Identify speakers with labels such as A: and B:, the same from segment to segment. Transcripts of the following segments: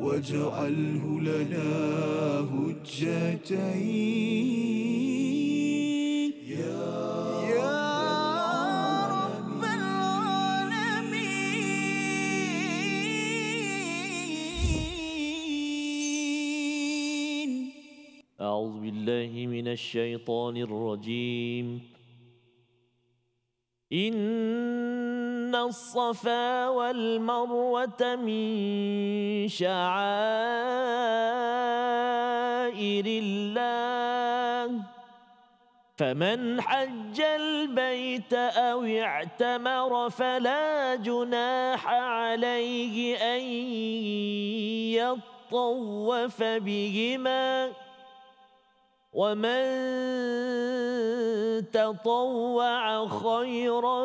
A: واجعله لنا هجتين يا, يا رب العالمين
B: أعوذ بالله من الشيطان الرجيم إن الصفا والمروة من شعائر الله فمن حج البيت أو اعتمر فلا جناح عليه أن يطوف بهما ۖ ومن تطوع خيرا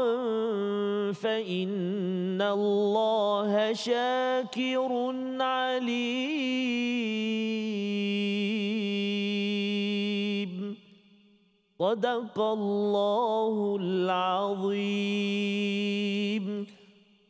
B: فان الله شاكر عليم
C: صدق الله العظيم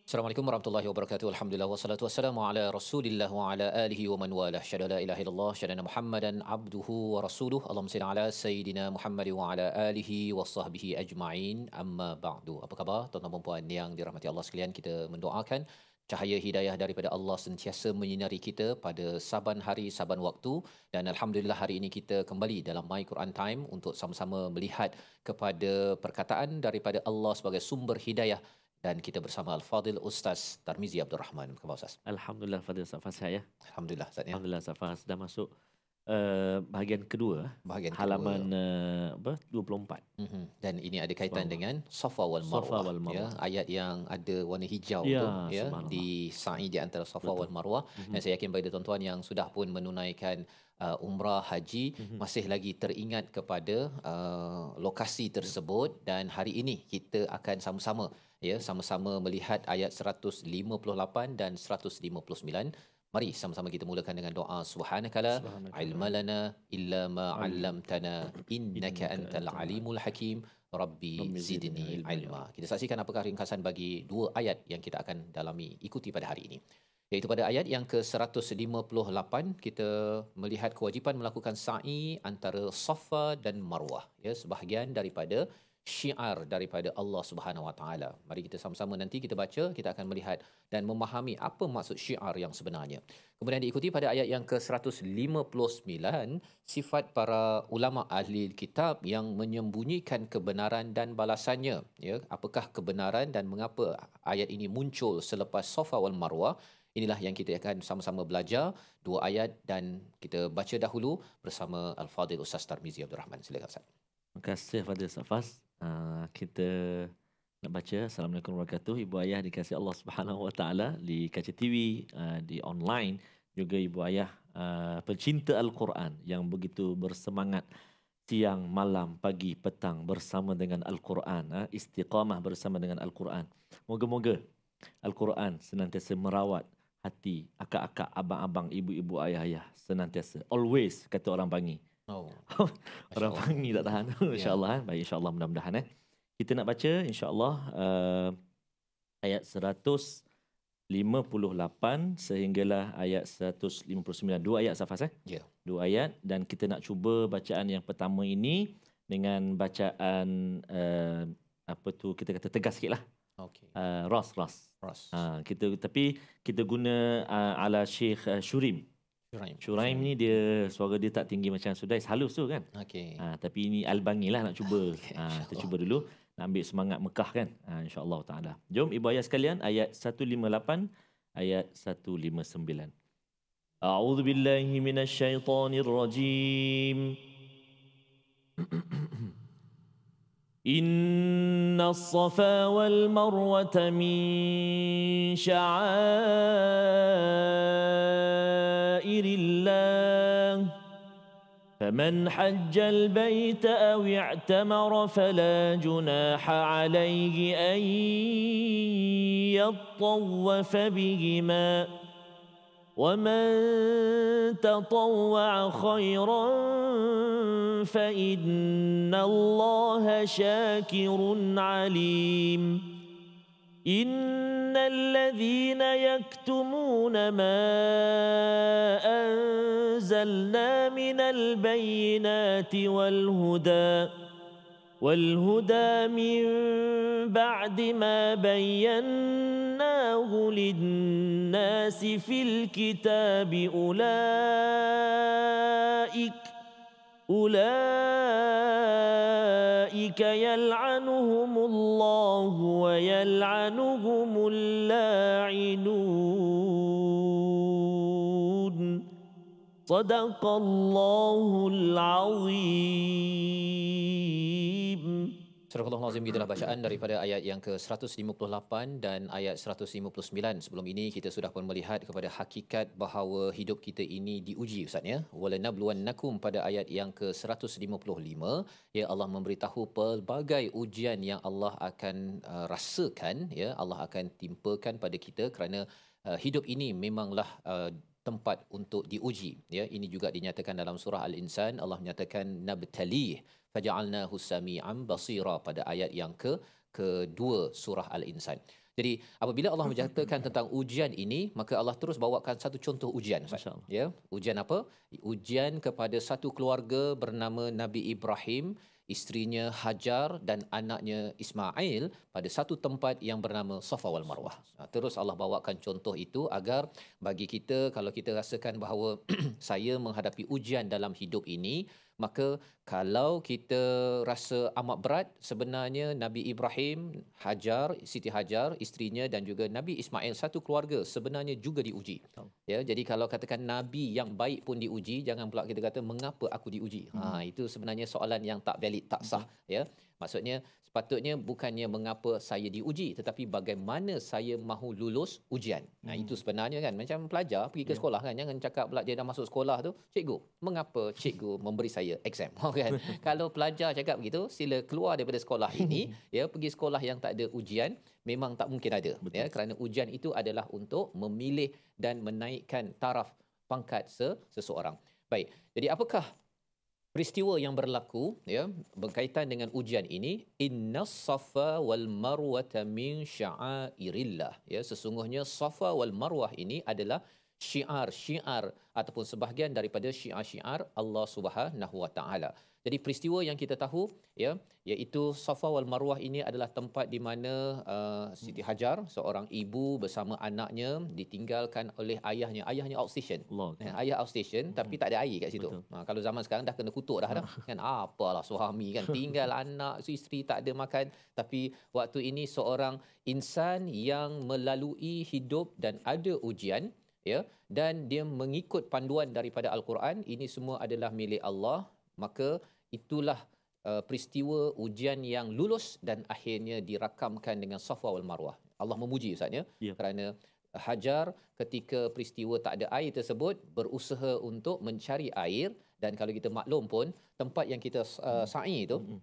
C: Assalamualaikum warahmatullahi wabarakatuh. Alhamdulillah wassalatu wassalamu ala Rasulillah wa ala alihi wa man walah. Syada la ilaha illallah, syada Muhammadan abduhu wa rasuluh. Allahumma salli ala sayidina Muhammad wa ala alihi wa sahbihi ajma'in. Amma ba'du. Apa khabar tuan-tuan dan -tuan, puan yang dirahmati Allah sekalian? Kita mendoakan cahaya hidayah daripada Allah sentiasa menyinari kita pada saban hari saban waktu dan alhamdulillah hari ini kita kembali dalam My Quran Time untuk sama-sama melihat kepada perkataan daripada Allah sebagai sumber hidayah dan kita bersama Al-Fadil Ustaz Tarmizi Abdul Rahman. Apa khabar Ustaz? Alhamdulillah Fadil Ustaz Fahs ya. Alhamdulillah Ustaz ya. Alhamdulillah Ustaz Fahs dah masuk uh, bahagian kedua. Eh? Bahagian halaman, kedua. Halaman eh, uh, 24. Mm-hmm. Dan ini ada kaitan Sofa. dengan Safa wal Marwah. Wal Marwah. Ya, ayat yang ada warna hijau ya, tu ya, di sa'i di antara Safa wal Marwah. Mm-hmm. Dan saya yakin bagi tuan-tuan yang sudah pun menunaikan Uh, umrah haji mm-hmm. masih lagi teringat kepada uh, lokasi tersebut dan hari ini kita akan sama-sama ya sama-sama melihat ayat 158 dan 159 Mari sama-sama kita mulakan dengan doa subhanakala ilmalana illa ma 'allamtana innaka antal alimul hakim rabbi zidni ilma ya kita saksikan apakah ringkasan bagi dua ayat yang kita akan dalami ikuti pada hari ini iaitu pada ayat yang ke-158 kita melihat kewajipan melakukan sa'i antara Safa dan Marwah ya sebahagian daripada syiar daripada Allah Subhanahu Wa Taala. Mari kita sama-sama nanti kita baca, kita akan melihat dan memahami apa maksud syiar yang sebenarnya. Kemudian diikuti pada ayat yang ke-159 sifat para ulama ahli kitab yang menyembunyikan kebenaran dan balasannya. Ya, apakah kebenaran dan mengapa ayat ini muncul selepas Safa wal Marwah? Inilah yang kita akan sama-sama belajar dua ayat dan kita baca dahulu bersama Al-Fadhil Ustaz Tarmizi Abdul Rahman. Silakan Ustaz.
B: Terima kasih Fadil Safas. Ah, kita nak baca assalamualaikum warahmatullahi wabarakatuh. ibu ayah dikasih Allah Subhanahu wa taala di kaca TV uh, ah, di online juga ibu ayah uh, pencinta al-Quran yang begitu bersemangat siang malam pagi petang bersama dengan al-Quran uh, istiqamah bersama dengan al-Quran moga-moga al-Quran senantiasa merawat hati akak-akak abang-abang ibu-ibu ayah-ayah senantiasa always kata orang panggil Oh. Orang pang ni tak tahan. Ya. InsyaAllah. Yeah. Baik, insyaAllah mudah-mudahan. Eh. Kita nak baca insyaAllah uh, ayat 158 sehinggalah ayat 159. Dua ayat Safas eh? Yeah. Dua ayat dan kita nak cuba bacaan yang pertama ini dengan bacaan uh, apa tu kita kata tegas sikit lah. Okay. Uh, eh, ras, ras. Ras. Uh, kita, tapi kita guna uh, ala Syekh uh, Shurim. Shuraim. Shuraim ni dia suara dia tak tinggi macam Sudais halus tu kan. Okey. Ha, tapi ini Albani lah nak cuba. Okay. Ha, kita cuba dulu nak ambil semangat Mekah kan. Ha, InsyaAllah ta'ala. Jom ibu ayah sekalian ayat 158 ayat 159. A'udhu billahi rajim. إن الصفا والمروة من شعائر الله فمن حج البيت أو اعتمر فلا جناح عليه أن يطوف بهما ومن تطوع خيراً فإن الله شاكر عليم إن الذين يكتمون ما أنزلنا من البينات والهدى والهدى من بعد ما بيناه للناس في الكتاب أولئك أولئك يلعنهم الله ويلعنهم اللاعنون صدق الله
C: العظيم Astagfirullahalazim kita dah bacaan daripada ayat yang ke-158 dan ayat 159. Sebelum ini kita sudah pun melihat kepada hakikat bahawa hidup kita ini diuji Ustaz ya. Nakum pada ayat yang ke-155 ya Allah memberitahu pelbagai ujian yang Allah akan uh, rasakan ya Allah akan timpakan pada kita kerana uh, hidup ini memanglah uh, tempat untuk diuji ya ini juga dinyatakan dalam surah al-insan Allah menyatakan nabtali faj'alna husami'an basira pada ayat yang ke kedua surah al-insan jadi apabila Allah menyatakan tentang ujian ini maka Allah terus bawakan satu contoh ujian ya ujian apa ujian kepada satu keluarga bernama Nabi Ibrahim isterinya Hajar dan anaknya Ismail pada satu tempat yang bernama Safa wal Marwah. Terus Allah bawakan contoh itu agar bagi kita kalau kita rasakan bahawa saya menghadapi ujian dalam hidup ini maka kalau kita rasa amat berat sebenarnya Nabi Ibrahim, Hajar, Siti Hajar, isterinya dan juga Nabi Ismail satu keluarga sebenarnya juga diuji. Ya, jadi kalau katakan nabi yang baik pun diuji, jangan pula kita kata mengapa aku diuji. Ha, hmm. itu sebenarnya soalan yang tak valid, tak sah, ya. Maksudnya sepatutnya bukannya mengapa saya diuji tetapi bagaimana saya mahu lulus ujian. Nah hmm. itu sebenarnya kan macam pelajar pergi ke yeah. sekolah kan jangan cakap pula dia dah masuk sekolah tu, cikgu, mengapa cikgu memberi saya exam? Okay, oh, Kalau pelajar cakap begitu, sila keluar daripada sekolah ini, ya pergi sekolah yang tak ada ujian memang tak mungkin ada. Ya. Betul. Ya kerana ujian itu adalah untuk memilih dan menaikkan taraf pangkat seseorang. Baik. Jadi apakah peristiwa yang berlaku ya berkaitan dengan ujian ini inna safa wal marwata min sya'airillah ya sesungguhnya safa wal marwah ini adalah syiar-syiar ataupun sebahagian daripada syiar-syiar Allah Subhanahu Wa Taala. Jadi peristiwa yang kita tahu ya iaitu Safa wal Marwah ini adalah tempat di mana uh, Siti Hajar seorang ibu bersama anaknya ditinggalkan oleh ayahnya ayahnya outstation. Allah. Eh, ayah outstation hmm. tapi tak ada air kat situ. Ha, kalau zaman sekarang dah kena kutuk dah dah ah. kan apalah suami kan tinggal anak isteri tak ada makan tapi waktu ini seorang insan yang melalui hidup dan ada ujian ya dan dia mengikut panduan daripada al-Quran ini semua adalah milik Allah maka itulah uh, peristiwa ujian yang lulus dan akhirnya dirakamkan dengan Safwa wal Marwah Allah memuji ustaz ya, ya. kerana Hajar ketika peristiwa tak ada air tersebut berusaha untuk mencari air dan kalau kita maklum pun tempat yang kita uh, hmm. sa'i itu hmm, hmm.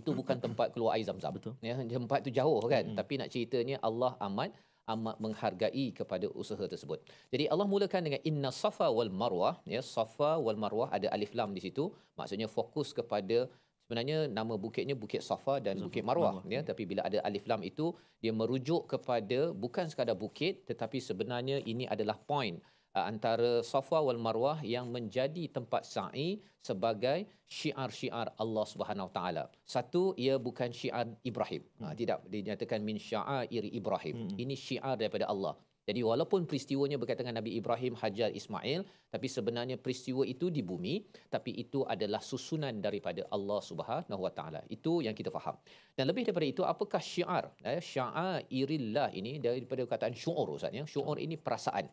C: itu bukan tempat keluar air zam-zam. Betul. Ya, tempat itu jauh kan. Mm. Tapi nak ceritanya Allah amat amat menghargai kepada usaha tersebut. Jadi Allah mulakan dengan inna safa wal marwah ya safa wal marwah ada alif lam di situ maksudnya fokus kepada sebenarnya nama bukitnya bukit safa dan safa, bukit marwah, marwah ya, ya. tapi bila ada alif lam itu dia merujuk kepada bukan sekadar bukit tetapi sebenarnya ini adalah point Ah, antara Safa wal Marwah yang menjadi tempat sa'i sebagai syiar-syiar Allah Subhanahu taala. Satu ia bukan syiar Ibrahim. Hmm. tidak dinyatakan min syaa'ir Ibrahim. Hmm. Ini syiar daripada Allah. Jadi walaupun peristiwanya berkaitan dengan Nabi Ibrahim, Hajar, Ismail, tapi sebenarnya peristiwa itu di bumi, tapi itu adalah susunan daripada Allah Subhanahu Wa Taala. Itu yang kita faham. Dan lebih daripada itu, apakah syiar? Eh, syiar irillah ini daripada kataan syu'ur Ustaz ya. Syu'ur ini perasaan.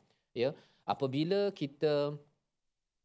C: Ya. Apabila kita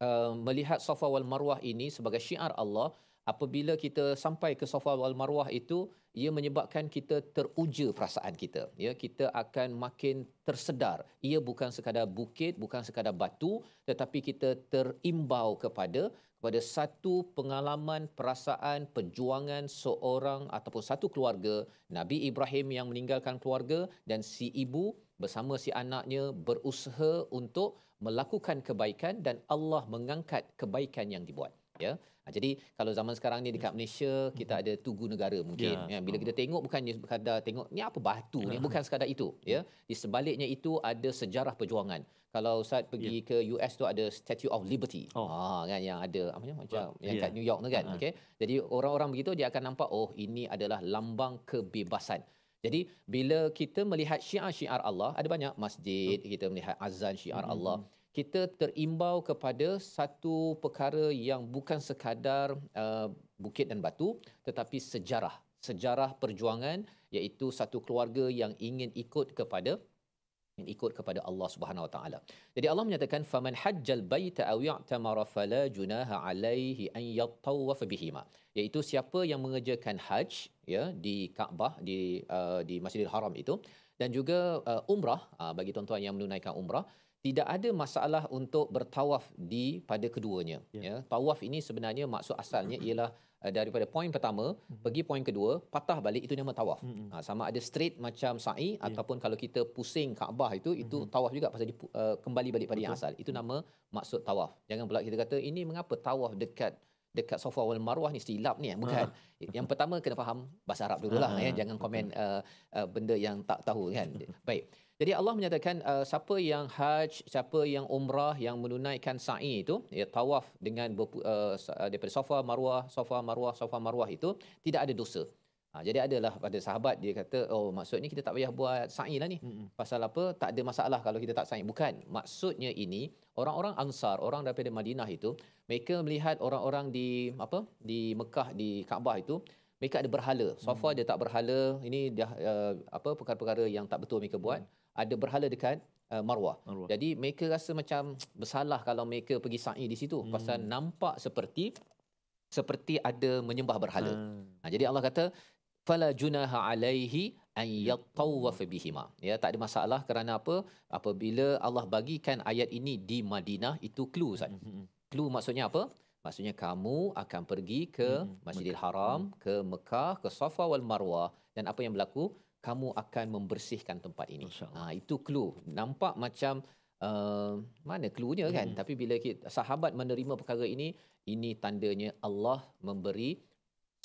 C: uh, melihat Safa wal Marwah ini sebagai syiar Allah, apabila kita sampai ke Safa wal Marwah itu, ia menyebabkan kita teruja perasaan kita. Ya, kita akan makin tersedar. Ia bukan sekadar bukit, bukan sekadar batu, tetapi kita terimbau kepada pada satu pengalaman perasaan perjuangan seorang ataupun satu keluarga Nabi Ibrahim yang meninggalkan keluarga dan si ibu bersama si anaknya berusaha untuk melakukan kebaikan dan Allah mengangkat kebaikan yang dibuat ya. Ha, jadi kalau zaman sekarang ni dekat hmm. Malaysia kita hmm. ada tugu negara mungkin ya. Ya. bila kita hmm. tengok bukan sekadar tengok ni apa batu ni bukan sekadar itu ya. Di sebaliknya itu ada sejarah perjuangan. Kalau saat pergi ya. ke US tu ada Statue of Liberty. Oh. Ha kan yang ada apa macam ya. yang kat ya. New York tu kan. Ya. Okey. Jadi orang-orang begitu dia akan nampak oh ini adalah lambang kebebasan. Jadi bila kita melihat syiar-syiar Allah ada banyak masjid kita melihat azan syiar Allah kita terimbau kepada satu perkara yang bukan sekadar uh, bukit dan batu tetapi sejarah sejarah perjuangan iaitu satu keluarga yang ingin ikut kepada ingin ikut kepada Allah Subhanahu Wa Taala. Jadi Allah menyatakan faman hajjal baita aw ya'tamara fala junaha alaihi an yattawaf bihima. Yaitu siapa yang mengerjakan haj ya di Kaabah di uh, di Masjidil Haram itu dan juga uh, umrah uh, bagi tuan-tuan yang menunaikan umrah tidak ada masalah untuk bertawaf di pada keduanya ya, ya tawaf ini sebenarnya maksud asalnya ialah eh, daripada poin pertama hmm. pergi poin kedua patah balik itu nama tawaf. Hmm. hmm. Ha, sama ada straight macam sa'i yeah. ataupun kalau kita pusing Kaabah itu itu hmm. tawaf juga pasal dia, uh, eh, kembali balik pada yang asal. Itu hmm. nama maksud tawaf. Jangan pula kita kata ini mengapa tawaf dekat dekat sofa wal Marwah ni silap ni eh, bukan. Ah. yang pertama kena faham bahasa Arab dululah ah, ya ah, jangan komen uh, uh, benda yang tak tahu kan. Baik. Jadi Allah menyatakan uh, siapa yang haj, siapa yang umrah yang menunaikan sa'i itu, ya tawaf dengan berpu, uh, uh daripada Safa Marwah, sofa Marwah, sofa Marwah itu tidak ada dosa. Ha, jadi adalah pada sahabat dia kata oh maksudnya kita tak payah buat sa'i lah ni. Mm-mm. Pasal apa? Tak ada masalah kalau kita tak sa'i. Bukan. Maksudnya ini orang-orang Ansar, orang daripada Madinah itu, mereka melihat orang-orang di apa? di Mekah, di Kaabah itu mereka ada berhala. Safa hmm. dia tak berhala. Ini dah uh, apa perkara-perkara yang tak betul mereka buat. Hmm ada berhala dekat uh, marwah. marwah. Jadi mereka rasa macam bersalah kalau mereka pergi sa'i di situ hmm. pasal nampak seperti seperti ada menyembah berhala. Hmm. Nah, ha, jadi Allah kata fala junaha alaihi an yatawaf bihima. Ya tak ada masalah kerana apa? Apabila Allah bagikan ayat ini di Madinah itu clue Ustaz. Hmm, hmm, hmm. Clue maksudnya apa? Maksudnya kamu akan pergi ke Masjidil Haram, ke Mekah, ke Safa wal Marwah dan apa yang berlaku? kamu akan membersihkan tempat ini. Ha, itu clue. Nampak macam uh, mana cluenya kan? hmm. kan? Tapi bila kita, sahabat menerima perkara ini, ini tandanya Allah memberi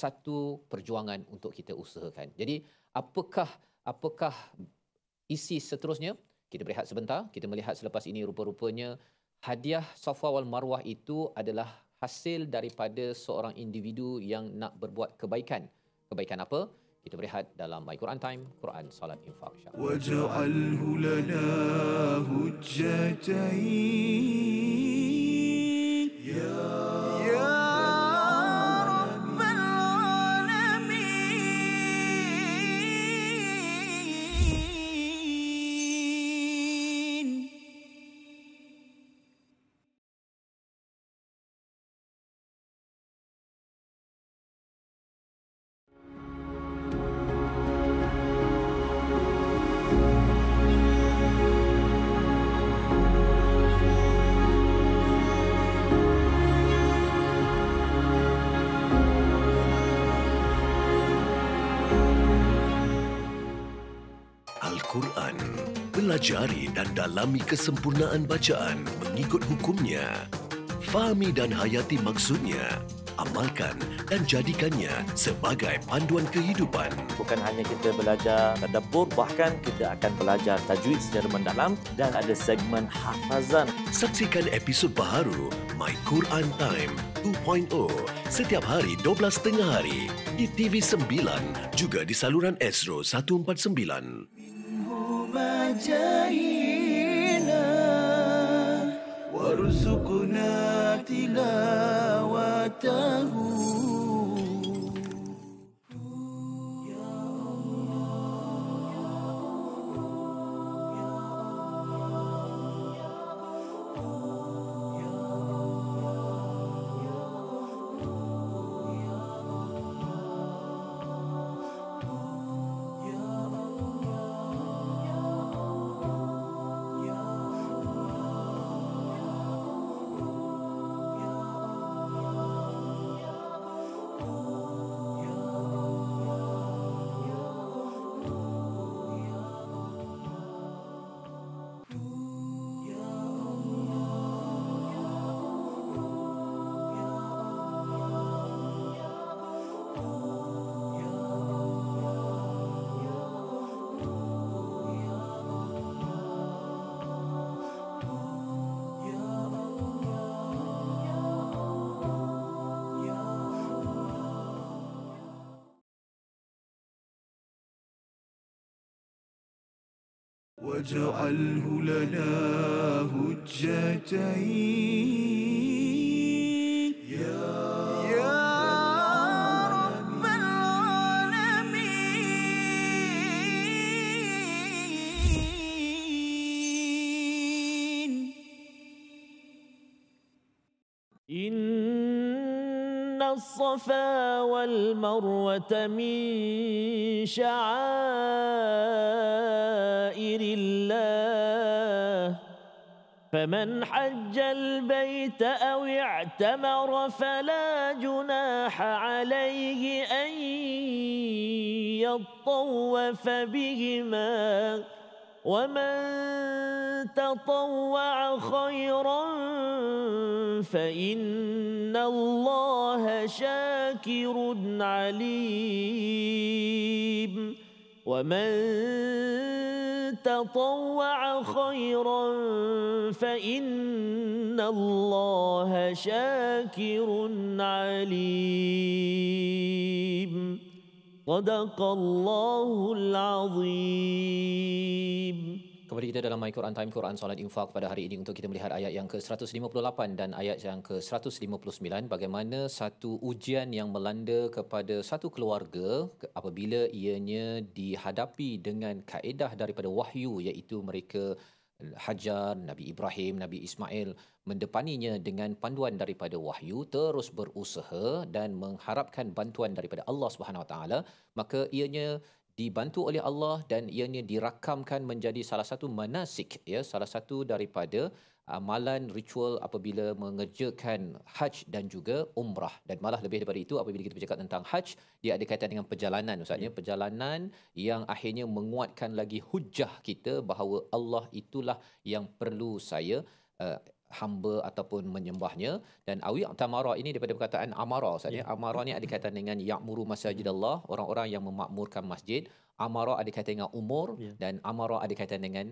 C: satu perjuangan untuk kita usahakan. Jadi apakah apakah isi seterusnya? Kita berehat sebentar. Kita melihat selepas ini rupa-rupanya hadiah Safa wal Marwah itu adalah hasil daripada seorang individu yang nak berbuat kebaikan. Kebaikan apa? Kita berehat dalam My Quran Time, Quran Salat Infaq
A: Syah. Waj'alhu lana hujjatain ya
B: pelajari dan dalami kesempurnaan bacaan mengikut hukumnya. Fahami dan hayati maksudnya. Amalkan dan jadikannya sebagai panduan kehidupan. Bukan hanya kita belajar tadabbur, bahkan kita akan belajar tajwid secara mendalam dan ada segmen hafazan. Saksikan episod baru My Quran Time 2.0 setiap hari 12.30 hari di TV9 juga di saluran Astro 149
A: majayina warzuqna tilawatahu واجعله لنا هجتين
B: الصفا والمروة من شعائر الله فمن حج البيت أو اعتمر فلا جناح عليه أن يطوف بهما ومن تطوع خيرا فان الله شاكر عليم ومن تطوع خيرا فان الله شاكر عليم
C: صدق الله العظيم Kembali kita dalam My Quran Time, Quran Solat Infak pada hari ini untuk kita melihat ayat yang ke-158 dan ayat yang ke-159 bagaimana satu ujian yang melanda kepada satu keluarga apabila ianya dihadapi dengan kaedah daripada wahyu iaitu mereka Hajar, Nabi Ibrahim, Nabi Ismail mendepaninya dengan panduan daripada wahyu terus berusaha dan mengharapkan bantuan daripada Allah Subhanahu Wa Taala maka ianya dibantu oleh Allah dan ianya dirakamkan menjadi salah satu manasik ya salah satu daripada amalan uh, ritual apabila mengerjakan haji dan juga umrah dan malah lebih daripada itu apabila kita bercakap tentang haji dia ada kaitan dengan perjalanan ustaznya yeah. perjalanan yang akhirnya menguatkan lagi hujah kita bahawa Allah itulah yang perlu saya uh, hamba ataupun menyembahnya dan awi tamara ini daripada perkataan amara ustaz yeah. Ya. amara ni ada kaitan dengan ya'muru masajidallah orang-orang yang memakmurkan masjid amara ada kaitan dengan umur yeah. dan amara ada kaitan dengan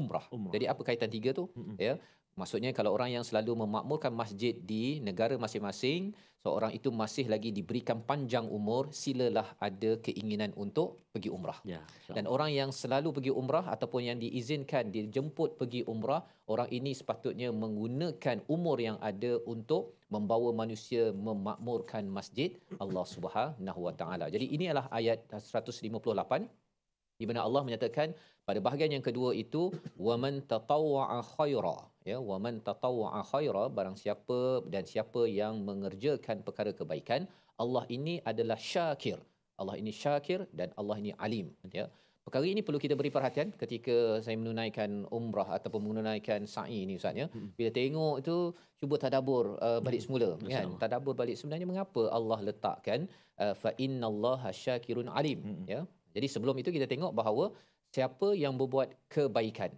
C: umrah. umrah. Jadi apa kaitan tiga tu? Mm-mm. Ya. Maksudnya kalau orang yang selalu memakmurkan masjid di negara masing-masing, seorang itu masih lagi diberikan panjang umur, silalah ada keinginan untuk pergi umrah. Ya, Dan orang yang selalu pergi umrah ataupun yang diizinkan dijemput pergi umrah, orang ini sepatutnya menggunakan umur yang ada untuk membawa manusia memakmurkan masjid Allah Subhanahu Wa Taala. Jadi ini adalah ayat 158 di mana Allah menyatakan pada bahagian yang kedua itu waman tatawwa'a khaira ya waman tatawwa'a khaira barang siapa dan siapa yang mengerjakan perkara kebaikan Allah ini adalah syakir Allah ini syakir dan Allah ini alim ya perkara ini perlu kita beri perhatian ketika saya menunaikan umrah ataupun menunaikan sa'i ini ustaz ya hmm. bila tengok itu cuba tadabur uh, hmm. balik semula hmm. kan tadabbur balik sebenarnya mengapa Allah letakkan uh, fa innallaha syakirun alim hmm. ya jadi sebelum itu kita tengok bahawa siapa yang berbuat kebaikan.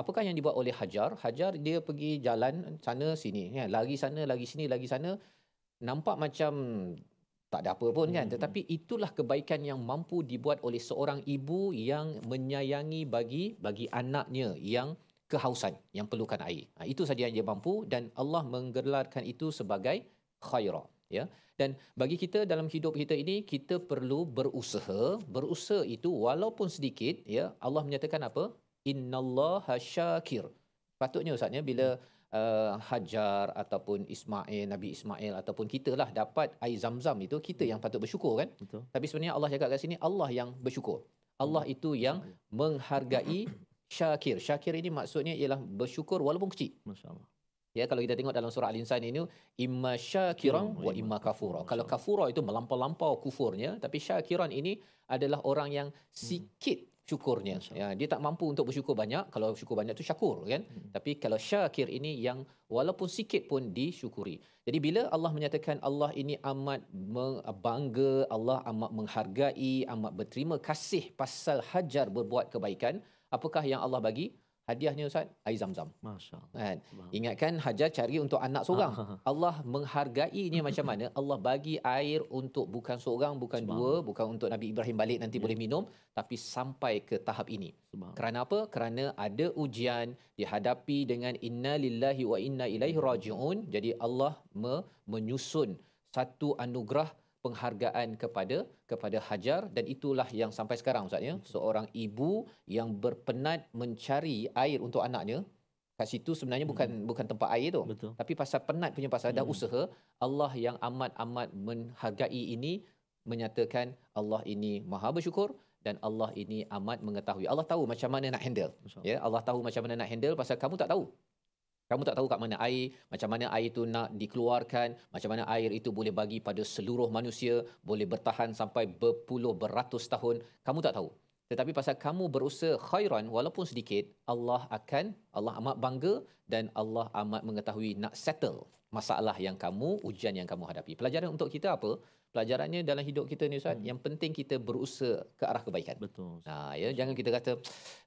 C: Apakah yang dibuat oleh Hajar? Hajar dia pergi jalan sana sini, ya, lari sana, lari sini, lari sana. Nampak macam tak ada apa pun kan, mm-hmm. tetapi itulah kebaikan yang mampu dibuat oleh seorang ibu yang menyayangi bagi bagi anaknya yang kehausan, yang perlukan air. Ha, itu saja yang dia mampu dan Allah menggelarkan itu sebagai khairah, ya dan bagi kita dalam hidup kita ini kita perlu berusaha berusaha itu walaupun sedikit ya Allah menyatakan apa innallaha syakir patutnya ustaznya bila uh, Hajar ataupun Ismail Nabi Ismail ataupun kita lah dapat air zam-zam itu kita yang patut bersyukur kan Betul. tapi sebenarnya Allah cakap kat sini Allah yang bersyukur Allah itu yang menghargai syakir syakir ini maksudnya ialah bersyukur walaupun kecil masyaallah Ya kalau kita tengok dalam surah Al-Insan ini imma syakiran oh, wa imma kafura. Kalau kafura itu melampau-lampau kufurnya tapi syakiran ini adalah orang yang hmm. sikit hmm. syukurnya. Ya dia tak mampu untuk bersyukur banyak. Kalau bersyukur banyak tu syakur kan. Hmm. Tapi kalau syakir ini yang walaupun sikit pun disyukuri. Jadi bila Allah menyatakan Allah ini amat bangga, Allah amat menghargai, amat berterima kasih pasal Hajar berbuat kebaikan, apakah yang Allah bagi? Hadiahnya Ustaz, air zam-zam. Kan? Ingatkan hajar cari untuk anak seorang. Ah, ah, ah. Allah menghargainya macam mana. Allah bagi air untuk bukan seorang, bukan dua. Bukan untuk Nabi Ibrahim balik nanti ya. boleh minum. Tapi sampai ke tahap ini. Kerana apa? Kerana ada ujian dihadapi dengan inna lillahi wa inna ilaihi raji'un. Jadi Allah me- menyusun satu anugerah penghargaan kepada kepada Hajar dan itulah yang sampai sekarang Ustaz ya seorang ibu yang berpenat mencari air untuk anaknya kat situ sebenarnya bukan hmm. bukan tempat air tu Betul. tapi pasal penat punya pasal hmm. dah usaha Allah yang amat amat menghargai ini menyatakan Allah ini maha bersyukur dan Allah ini amat mengetahui Allah tahu macam mana nak handle ya Allah tahu macam mana nak handle pasal kamu tak tahu kamu tak tahu kat mana air, macam mana air itu nak dikeluarkan, macam mana air itu boleh bagi pada seluruh manusia, boleh bertahan sampai berpuluh beratus tahun. Kamu tak tahu. Tetapi pasal kamu berusaha khairan walaupun sedikit, Allah akan, Allah amat bangga dan Allah amat mengetahui nak settle masalah yang kamu, ujian yang kamu hadapi. Pelajaran untuk kita apa? pelajarannya dalam hidup kita ni Ustaz hmm. yang penting kita berusaha ke arah kebaikan betul ha ya jangan kita kata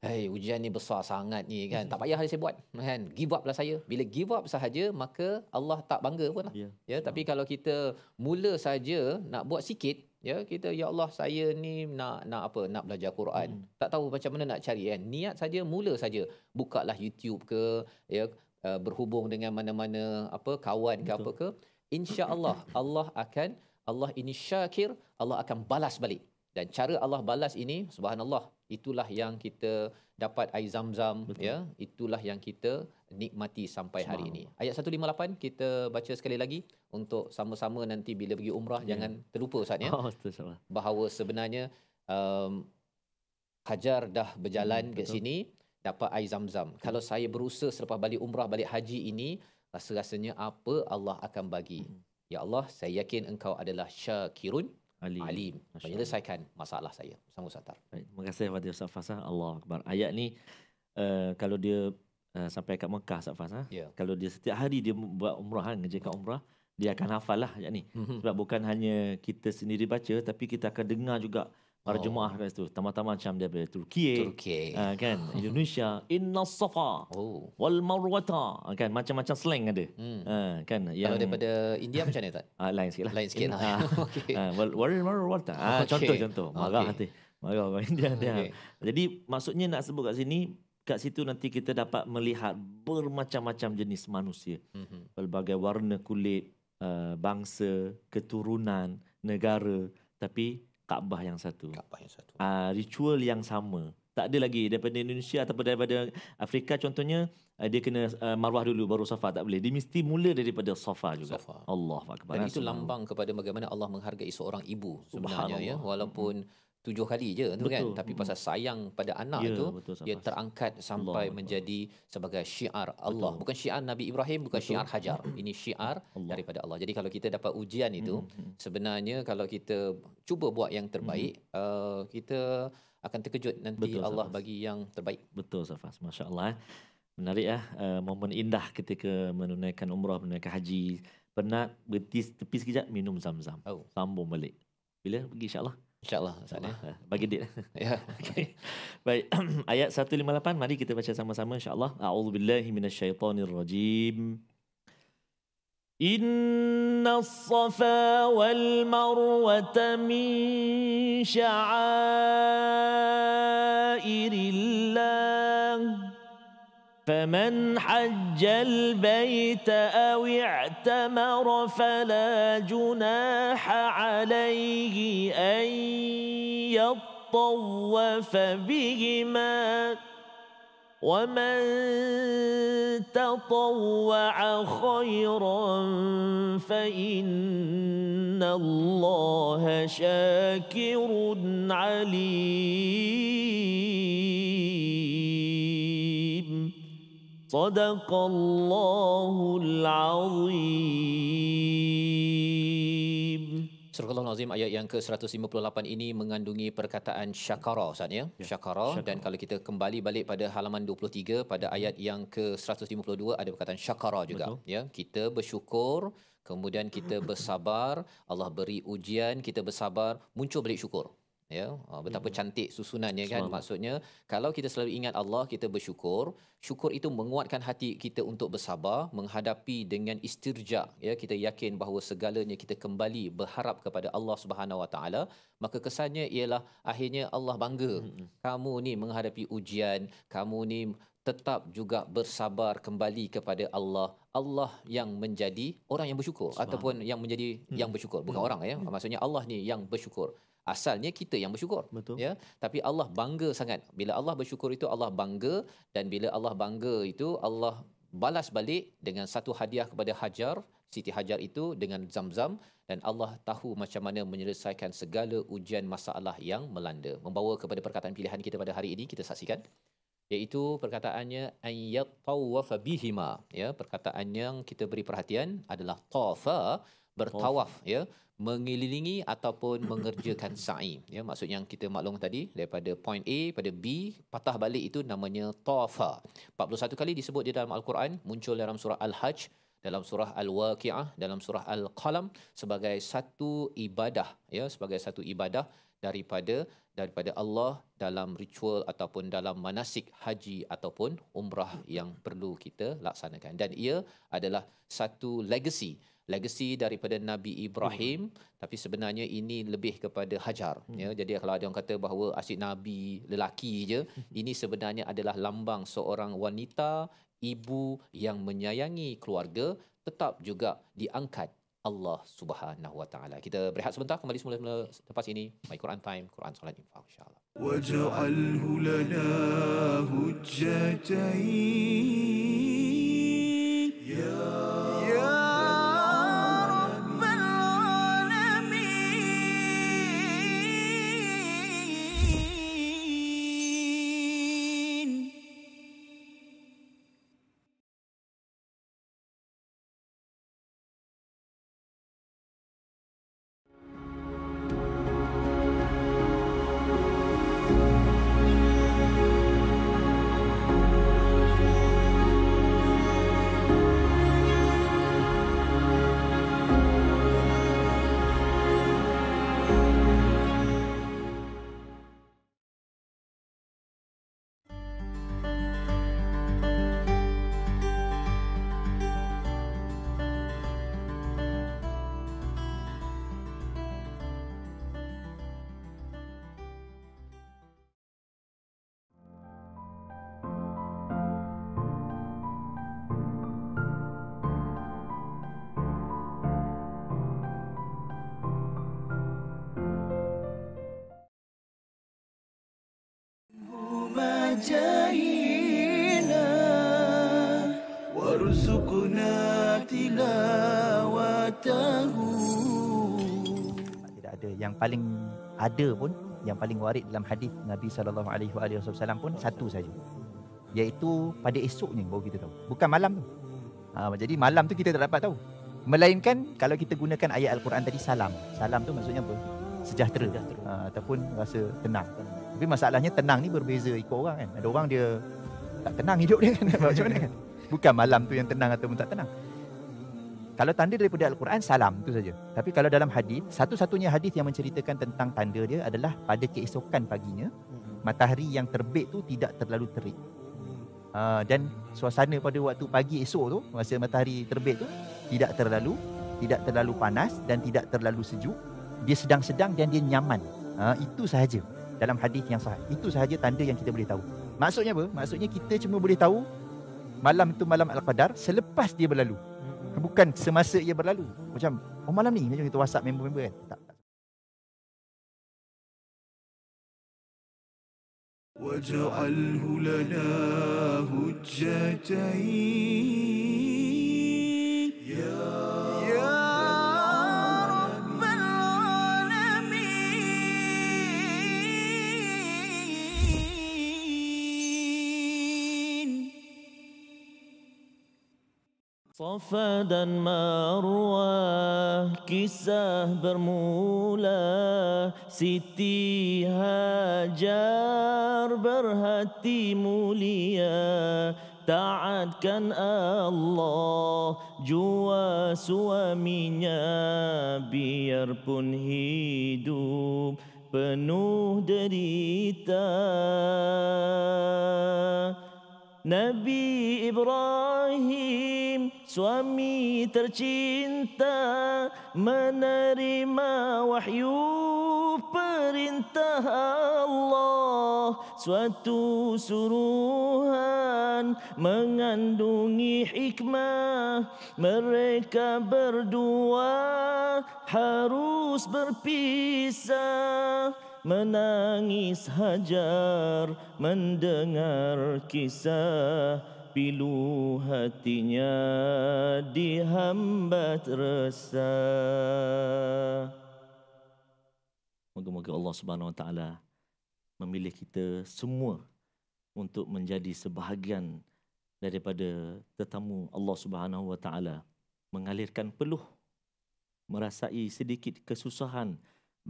C: hey ujian ni besar sangat ni kan hmm. tak payah saya buat kan give up lah saya bila give up sahaja maka Allah tak bangga pun lah. ya, ya tapi kalau kita mula saja nak buat sikit ya kita ya Allah saya ni nak nak apa nak belajar Quran hmm. tak tahu macam mana nak cari kan niat saja mula saja bukalah YouTube ke ya eh, berhubung dengan mana-mana apa kawan ke betul. apa ke insya-Allah Allah akan Allah ini syakir, Allah akan balas balik. Dan cara Allah balas ini, subhanallah, itulah yang kita dapat air zam-zam. Ya? Itulah yang kita nikmati sampai hari ini. Ayat 158, kita baca sekali lagi untuk sama-sama nanti bila pergi umrah, ya. jangan terlupa Ustaz. Ya. Oh, bahawa sebenarnya, um, Hajar dah berjalan hmm, ke sini, dapat air zam-zam. Hmm. Kalau saya berusaha selepas balik umrah, balik haji ini, rasa-rasanya apa Allah akan bagi. Hmm. Ya Allah, saya yakin engkau adalah syakirun alim. alim. Menyelesaikan masalah saya. Sama Ustaz
B: Terima kasih kepada Ustaz Fasah. Allah Akbar. Ayat ni, uh, kalau dia uh, sampai kat Mekah Ustaz Fasah, yeah. kalau dia setiap hari dia buat umrah, kan, kerja kat umrah, dia akan hafal lah ayat ni. Mhm. Sebab bukan hanya kita sendiri baca, tapi kita akan dengar juga para oh. jemaah kat situ. Tama-tama macam dia dari Turki. Turki. Uh, kan? Indonesia. Inna Safa. Oh. Wal Marwata. Uh, kan? Macam-macam slang ada. Hmm. Uh, kan? Yang... Kalau daripada India macam ni tak? Uh, lain sikit lah. Lain sikit lah. okay. Uh, Marwata. Uh, Contoh-contoh. Okay. Marah okay. hati. Marah orang India. Okay. Dia. Jadi maksudnya nak sebut kat sini, kat situ nanti kita dapat melihat bermacam-macam jenis manusia. Mm-hmm. Pelbagai warna kulit, uh, bangsa, keturunan, negara. Tapi Kaabah yang satu. Kaabah yang satu. Uh, ritual yang sama. Tak ada lagi daripada Indonesia ataupun daripada Afrika contohnya uh, dia kena uh, marwah dulu baru safa tak boleh. Dia
C: mesti mula daripada safa juga. Safa. Allah Akbar. Dan itu lambang kepada bagaimana Allah menghargai seorang ibu sebenarnya ya walaupun hmm tujuh kali je tu kan tapi pasal hmm. sayang pada anak ya, tu betul, dia terangkat sampai Allah, menjadi sebagai syiar Allah bukan syiar Nabi Ibrahim bukan betul. syiar Hajar ini syiar Allah. daripada Allah jadi kalau kita dapat ujian itu hmm, hmm, hmm sebenarnya kalau kita cuba buat yang terbaik hmm uh, kita akan terkejut nanti betul, Allah Safas. bagi yang terbaik betul Safas masya-Allah eh. menarik ah ya. uh, momen indah ketika menunaikan
B: umrah menunaikan haji penat betis tepi sekejap minum zam-zam oh. sambung balik bila pergi insya-Allah InsyaAllah ya. InsyaAllah ha, Bagi date Ya Baik Ayat 158 Mari kita baca sama-sama InsyaAllah A'udzubillahiminasyaitanirrajim Inna الصفا والمروة من min الله فمن حج البيت او اعتمر فلا جناح عليه ان يطوف بهما ومن تطوع خيرا فان الله شاكر عليم صدق الله
C: العظيم Surah al nazim ayat yang ke-158 ini mengandungi perkataan syakara Ustaz ya. ya. Syakara dan kalau kita kembali balik pada halaman 23 pada hmm. ayat yang ke-152 ada perkataan syakara juga Betul. ya. Kita bersyukur kemudian kita bersabar Allah beri ujian kita bersabar muncul balik syukur ya uh, betapa hmm. cantik susunannya kan Selamat. maksudnya kalau kita selalu ingat Allah kita bersyukur syukur itu menguatkan hati kita untuk bersabar menghadapi dengan istirja ya kita yakin bahawa segalanya kita kembali berharap kepada Allah Subhanahu Wa Taala maka kesannya ialah akhirnya Allah bangga hmm. kamu ni menghadapi ujian kamu ni tetap juga bersabar kembali kepada Allah Allah yang menjadi orang yang bersyukur Subhanahu. ataupun yang menjadi hmm. yang bersyukur bukan hmm. orang ya hmm. maksudnya Allah ni yang bersyukur asalnya kita yang bersyukur Betul. ya tapi Allah bangga sangat bila Allah bersyukur itu Allah bangga dan bila Allah bangga itu Allah balas balik dengan satu hadiah kepada Hajar Siti Hajar itu dengan zam-zam dan Allah tahu macam mana menyelesaikan segala ujian masalah yang melanda membawa kepada perkataan pilihan kita pada hari ini kita saksikan iaitu perkataannya ayyatawafa bihima ya perkataan yang kita beri perhatian adalah tawafa bertawaf oh. ya mengelilingi ataupun mengerjakan sa'i ya maksud yang kita maklum tadi daripada point A pada B patah balik itu namanya tawafa 41 kali disebut di dalam al-Quran muncul dalam surah al-hajj dalam surah al-waqiah dalam surah al-qalam sebagai satu ibadah ya sebagai satu ibadah daripada daripada Allah dalam ritual ataupun dalam manasik haji ataupun umrah yang perlu kita laksanakan dan ia adalah satu legacy legacy daripada Nabi Ibrahim hmm. tapi sebenarnya ini lebih kepada Hajar ya. hmm. ya jadi kalau ada orang kata bahawa asyik nabi lelaki je hmm. ini sebenarnya adalah lambang seorang wanita ibu yang menyayangi keluarga tetap juga diangkat Allah Subhanahu Wa Taala. Kita berehat sebentar kembali semula semula lepas ini My Quran Time, Quran Solat Infa
A: insyaallah. Waj'alhu lana hujjatain ya نجينا
D: Tidak ada. yang paling ada pun yang paling warid dalam hadis Nabi sallallahu alaihi wasallam pun satu saja iaitu pada esoknya baru kita tahu bukan malam tu ha, jadi malam tu kita tak dapat tahu melainkan kalau kita gunakan ayat al-Quran tadi salam salam tu maksudnya apa sejahtera, sejahtera. Ha, ataupun rasa tenang, tenang. Tapi masalahnya tenang ni berbeza ikut orang kan. Ada orang dia tak tenang hidup dia kan. Macam mana kan? Bukan malam tu yang tenang ataupun tak tenang. Kalau tanda daripada Al-Quran, salam. Itu saja. Tapi kalau dalam hadis, satu-satunya hadis yang menceritakan tentang tanda dia adalah pada keesokan paginya, hmm. matahari yang terbit tu tidak terlalu terik. Uh, dan suasana pada waktu pagi esok tu, masa matahari terbit tu, tidak terlalu tidak terlalu panas dan tidak terlalu sejuk. Dia sedang-sedang dan dia nyaman. Uh, itu sahaja dalam hadis yang sahih. Itu sahaja tanda yang kita boleh tahu. Maksudnya apa? Maksudnya kita cuma boleh tahu malam itu malam Al-Qadar selepas dia berlalu. Hmm. Bukan semasa ia berlalu. Macam, oh malam ni macam kita WhatsApp member-member kan? Tak.
A: وَجَعَلْهُ لَنَا هُجَّتَيْنِ
B: صفا دن ما كساه برمولا ستي هاجر برهتي موليا تعد كان الله جوا سوى مينيا بير بن هيدوب penuh derita Nabi Ibrahim suami tercinta menerima wahyu perintah Allah suatu suruhan mengandungi hikmah mereka berdua harus berpisah menangis hajar mendengar kisah pilu hatinya dihambat rasa moga-moga Allah Subhanahu wa taala memilih kita semua untuk menjadi sebahagian daripada tetamu Allah Subhanahu wa taala mengalirkan peluh merasai sedikit kesusahan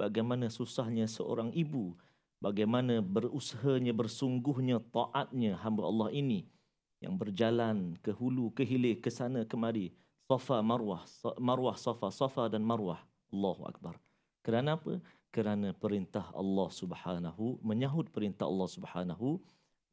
B: bagaimana susahnya seorang ibu, bagaimana berusahanya bersungguhnya taatnya hamba Allah ini yang berjalan ke hulu ke hilir ke sana kemari, Safa Marwah, Marwah Safa, Safa dan Marwah. Allahu Akbar. Kerana apa? Kerana perintah Allah Subhanahu menyahut perintah Allah Subhanahu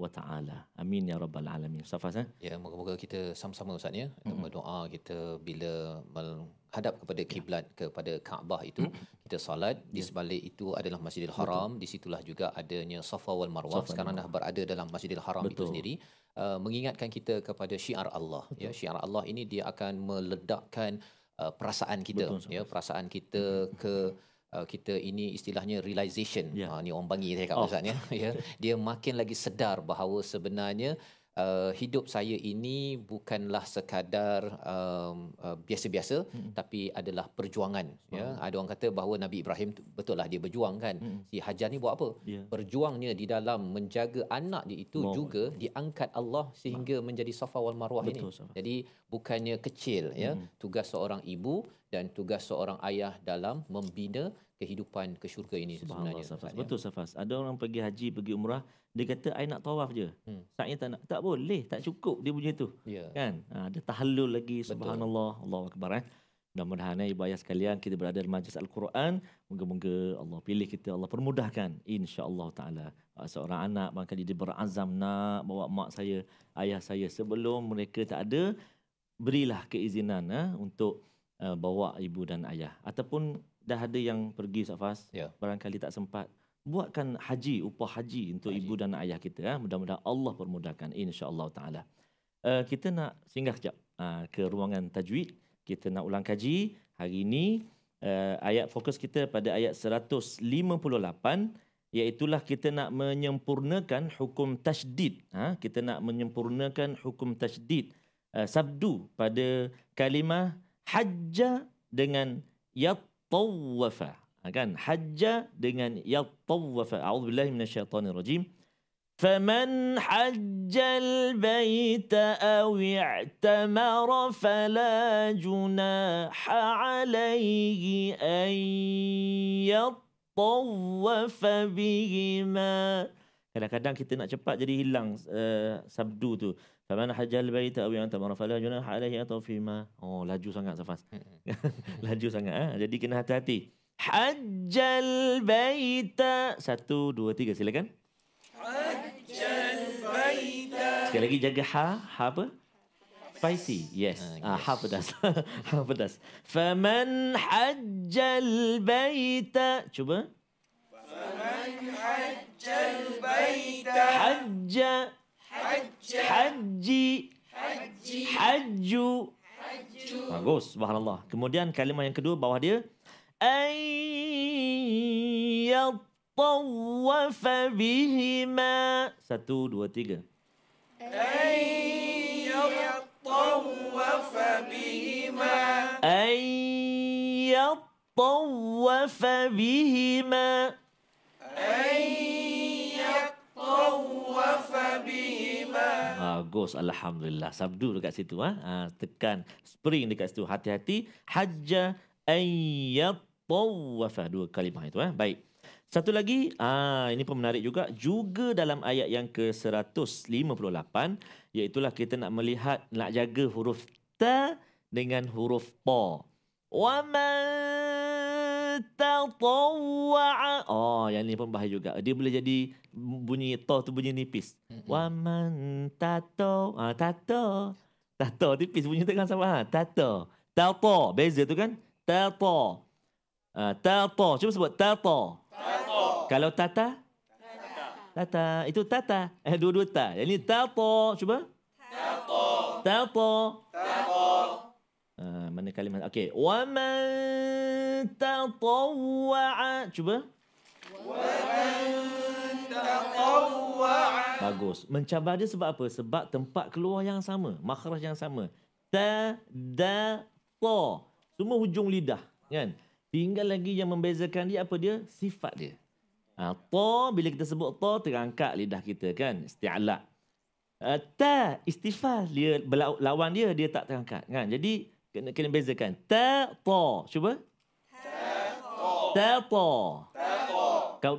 B: wa taala. Amin ya rabbal alamin. Safa, eh?
C: Ya, moga-moga kita sama-sama ustaz ya. Mm-hmm. Doa kita bila mal- hadap kepada kiblat ya. kepada Kaabah itu kita solat di ya. sebalik itu adalah Masjidil Haram di situlah juga adanya Safa wal Marwah Safa sekarang dah berada dalam Masjidil Haram Betul. itu sendiri uh, mengingatkan kita kepada syiar Allah ya. Betul. ya syiar Allah ini dia akan meledakkan uh, perasaan kita Betul. ya perasaan kita ke uh, kita ini istilahnya realization ya. ha ni orang bangi saya kat oh. Ya. ya dia makin lagi sedar bahawa sebenarnya Uh, hidup saya ini bukanlah sekadar um, uh, biasa-biasa hmm. tapi adalah perjuangan ya. hmm. ya ada orang kata bahawa Nabi Ibrahim betul lah dia berjuang kan hmm. si Hajar ni buat apa yeah. berjuangnya di dalam menjaga anak dia itu Mawar. juga diangkat Allah sehingga Mawar. menjadi Safa wal Marwah ini jadi bukannya kecil ya hmm. tugas seorang ibu dan tugas seorang ayah dalam membina kehidupan ke syurga ini sebenarnya. Safas. Ya. Betul Safas. Ada orang pergi haji, pergi umrah, dia kata saya nak tawaf je. Hmm.
B: Saatnya tak nak. Tak boleh, tak cukup dia punya tu. Yeah. Kan? Ha, ada tahallul lagi subhanallah. Betul. Allahu akbar. Eh? Mudah-mudahan eh, ibu ayah sekalian kita berada di majlis Al-Quran. Moga-moga Allah pilih kita, Allah permudahkan. InsyaAllah ta'ala. Ha, seorang anak, maka dia berazam nak bawa mak saya, ayah saya. Sebelum mereka tak ada, berilah keizinan eh, untuk uh, bawa ibu dan ayah. Ataupun dah ada yang pergi Ustaz Fas, ya. barangkali tak sempat. Buatkan haji, upah haji untuk haji. ibu dan ayah kita. Ha? Mudah-mudahan Allah permudahkan. InsyaAllah ta'ala. Uh, kita nak singgah sekejap uh, ke ruangan tajwid. Kita nak ulang kaji hari ini. Uh, ayat fokus kita pada ayat 158. Iaitulah kita nak menyempurnakan hukum tajdid. Ha? Ah, kita nak menyempurnakan hukum tajdid. Uh, eh, sabdu pada kalimah hajjah dengan yat tawwafa kan hajja dengan ya tawwafa a'udzu billahi minasyaitonir rajim faman hajjal baita aw i'tamara fala junaha 'alayhi an yatawwafa bihima kadang-kadang kita nak cepat jadi hilang uh, sabdu tu Faman hajjal baita aw ya'tamara fala junaha alaihi atau fi ma. Oh, laju sangat safas. laju sangat ah. Ha? Jadi kena hati-hati. Hajjal baita. Satu, dua, tiga. Silakan. Hajjal baita. Sekali lagi jaga ha. Ha apa? Spicy. Yes. Ah, ah ha pedas. ha pedas. Faman hajjal baita. Cuba. Faman hajjal baita. Hajjal. Haji. Haji. Haju. Bagus. Subhanallah. Kemudian kalimah yang kedua bawah dia. Ayyatawwafa bihima. Satu, dua, tiga.
A: Ayyatawwafa
B: bihima. Ayyatawwafa bihima.
A: Ayyatawwafa bihima tawafa bihima.
B: Bagus, Alhamdulillah. Sabdu dekat situ. Ha? ha? Tekan spring dekat situ. Hati-hati. Hajja ayyat tawafa. Dua kalimah itu. Ha? Baik. Satu lagi, ah ini pun menarik juga. Juga dalam ayat yang ke-158, iaitulah kita nak melihat, nak jaga huruf ta dengan huruf pa. Waman tatawwa'a. Oh, yang ni pun bahaya juga. Dia boleh jadi bunyi to tu bunyi nipis. Wa man tato. Ah, tato. Tato tipis bunyi tu kan sama. Ha? Tato. Tato. Beza tu kan? Tato. Ah, tato. Cuba sebut tato. Tato. Kalau tata? Tata. Tata. Itu tata. Eh, dua-dua tata. Yang ni tato. Cuba. Tato. Tato. Tato. Ah, mana kalimat? Okay, Wa man tatawwa'a. Cuba.
A: Wa in tatawwa'a.
B: Bagus. Mencabar dia sebab apa? Sebab tempat keluar yang sama. Makhraj yang sama. Ta, da, ta. Semua hujung lidah. Kan? Tinggal lagi yang membezakan dia apa dia? Sifat dia. Ha, ta, bila kita sebut ta, terangkat lidah kita kan? Isti'alak. Uh, ha, ta, istifal. Dia berlawan dia, dia tak terangkat. Kan? Jadi, kena, kena bezakan. Ta, ta. Cuba. Tel to.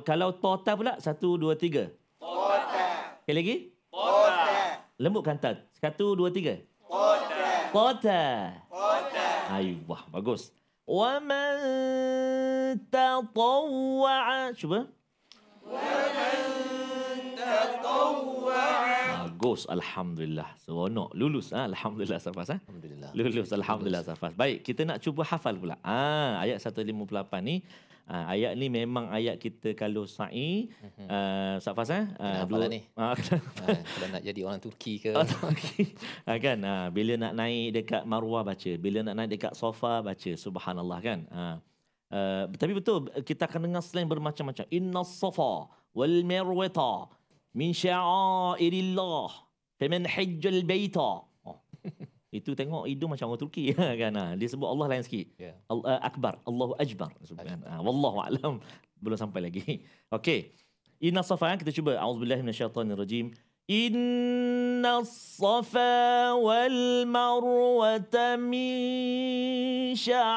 B: Kalau total pula, satu, dua, tiga. Total. Okey lagi? Total. Lembutkan tel. Satu, dua, tiga. Total. Total. wah bagus. Waman tatawwa'a. Cuba. Waman tatawwa'a bagus alhamdulillah seronok lulus ha? alhamdulillah safas ha? Ah. alhamdulillah lulus alhamdulillah safas baik kita nak cuba hafal pula ha, ayat 158 ni ha, ayat ni memang ayat kita kalau sa'i uh, safas ha? ha, dua, ni ha, kalau nak jadi orang Turki ke oh, Turki. Ha, kan ha, bila nak naik dekat marwah baca bila nak naik dekat sofa baca subhanallah kan ha. Uh, tapi betul kita akan dengar selain bermacam-macam inna safa wal marwata min sya'airillah faman hajjal baita oh. itu tengok hidung macam orang Turki kan ha. dia sebut Allah lain sikit yeah. Al- eh, akbar Allahu ajbar subhanallah ha, wallahu alam belum sampai lagi okey inna safa kita cuba auzubillahi minasyaitanir Inna إن الصفا والمروة من شعائر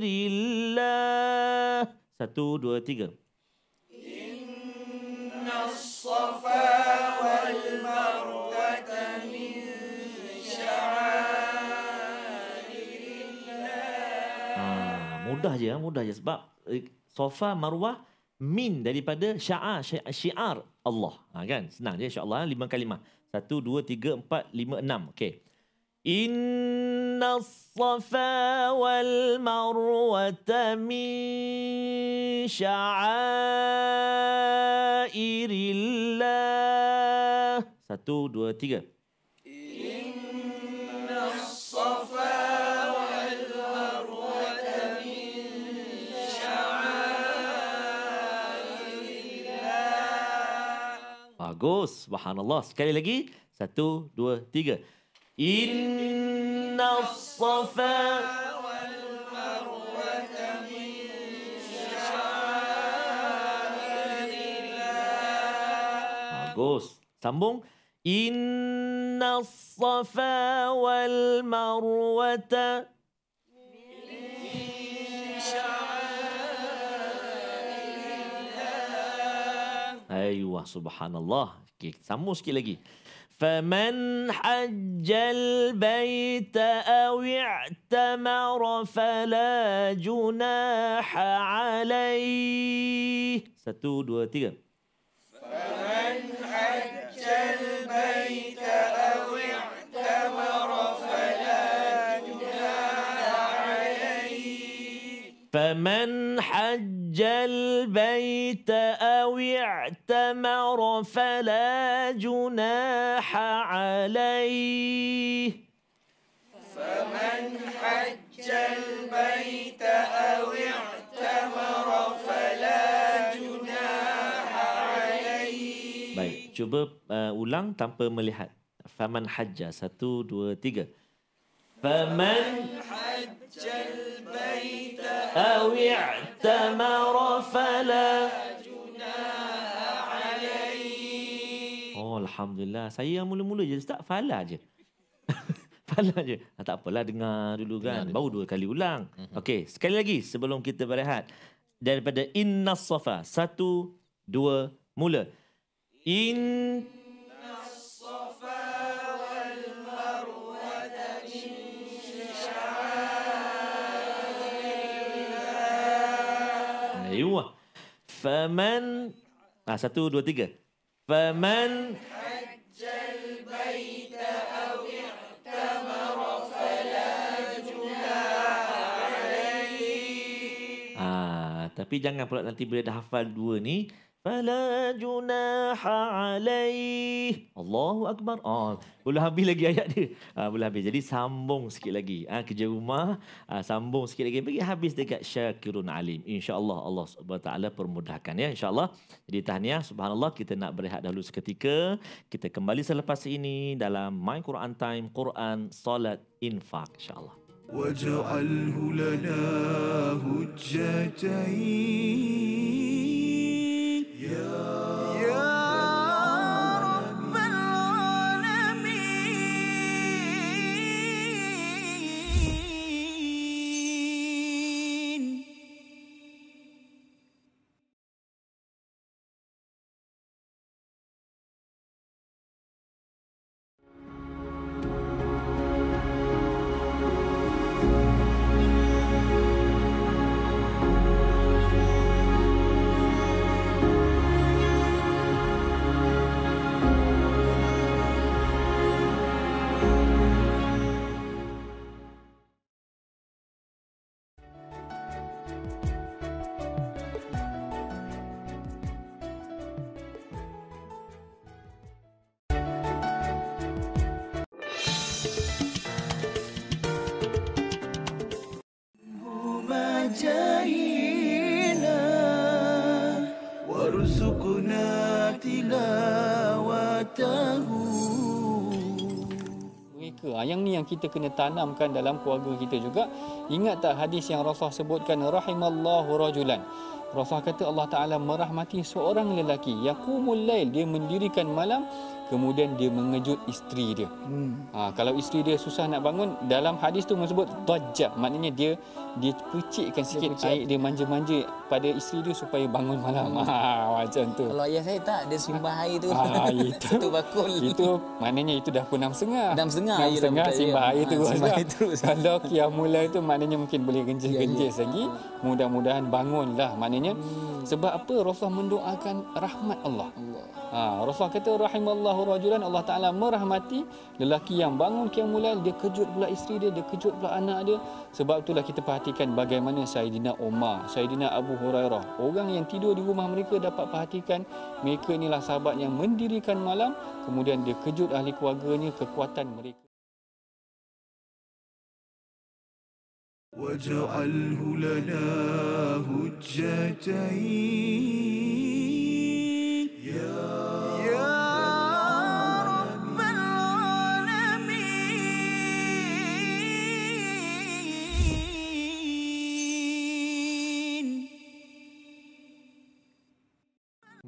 B: الله. 1, 2, 3. Hmm, mudah je mudah je sebab eh, sofa marwah min daripada syiar syiar Allah ha, kan senang je insyaallah lima kalimah satu dua tiga empat lima enam Okay. إن الصفا والمروة من شعائر الله satu dua tiga bagus subhanallah sekali lagi satu dua tiga آه، إن الصفا والمروة
A: من شعائر الله
B: Bagus. Sambung. إن الصفا والمروة من
A: شعائر
B: الله أيوة سبحان الله. Sambung sikit lagi. فمن حج البيت أو اعتمر فلا جناح عليه ستو دو تيجا فمن حج البيت أو فمن حج البيت أو اعتمر فلا جناح عليه
A: فمن حج البيت أو اعتمر فلا جناح عليه
B: Baik, cuba uh, ulang tanpa melihat. Faman hajjah. Satu, dua, tiga. فمن
A: حج البيت
B: أو اعتمر فلا جناح
A: عليه
B: Oh, Alhamdulillah. Saya yang mula-mula je, Ustaz. Fala je. Fala je. Ah, tak apalah, dengar dulu kan. Dengar Baru dua kali ulang. Mm-hmm. Okey, sekali lagi sebelum kita berehat. Daripada Inna Safa. Satu, dua, mula. In... ايوه فمن آه ساتو دو تيجا فمن حج البيت او اعتمر فلا جناح عليه آه tapi jangan pula nanti bila dah hafal dua ni فلا جناح عليه Allahu akbar. oh, boleh habis lagi ayat dia ah boleh habis jadi sambung sikit lagi ah kerja rumah ah sambung sikit lagi bagi habis dekat syakirun alim insyaallah Allah Subhanahu taala permudahkan ya insyaallah jadi tahniah subhanallah kita nak berehat dahulu seketika kita kembali selepas ini dalam my quran time quran solat infak insyaallah waj'alhu lana
A: hujjatain
E: yang kita kena tanamkan dalam keluarga kita juga. Ingat tak hadis yang Rasulullah sebutkan rahimallahu rajulan. Rasulullah kata Allah Taala merahmati seorang lelaki yaqumul lail dia mendirikan malam kemudian dia mengejut isteri dia. Hmm. Ha, kalau isteri dia susah nak bangun, dalam hadis tu menyebut tajab, maknanya dia dia pucikkan sikit dia pucik. air dia manja-manja pada isteri dia supaya bangun malam. Hmm. Ha, macam tu. Kalau ayah saya tak, ada simbah air tu. Ha, itu, itu bakul. Itu maknanya itu dah punam sengah. Punam sengah. Punam sengah, simbah air tu. Ha, simbah air Kalau kiam mula itu maknanya mungkin boleh genjis-genjis ya, ya. lagi. Mudah-mudahan bangunlah maknanya. Hmm. Sebab apa Rasulullah mendoakan rahmat Allah. Allah. Ha, Rasulullah kata rahimallahu rajulan Allah Taala merahmati lelaki yang bangun kiamulail dia kejut pula isteri dia dia kejut pula anak dia sebab itulah kita perhatikan bagaimana Saidina Umar Saidina Abu Hurairah orang yang tidur di rumah mereka dapat perhatikan mereka inilah sahabat yang mendirikan malam kemudian dia kejut ahli keluarganya kekuatan mereka
A: waj'alhu lana hujjatain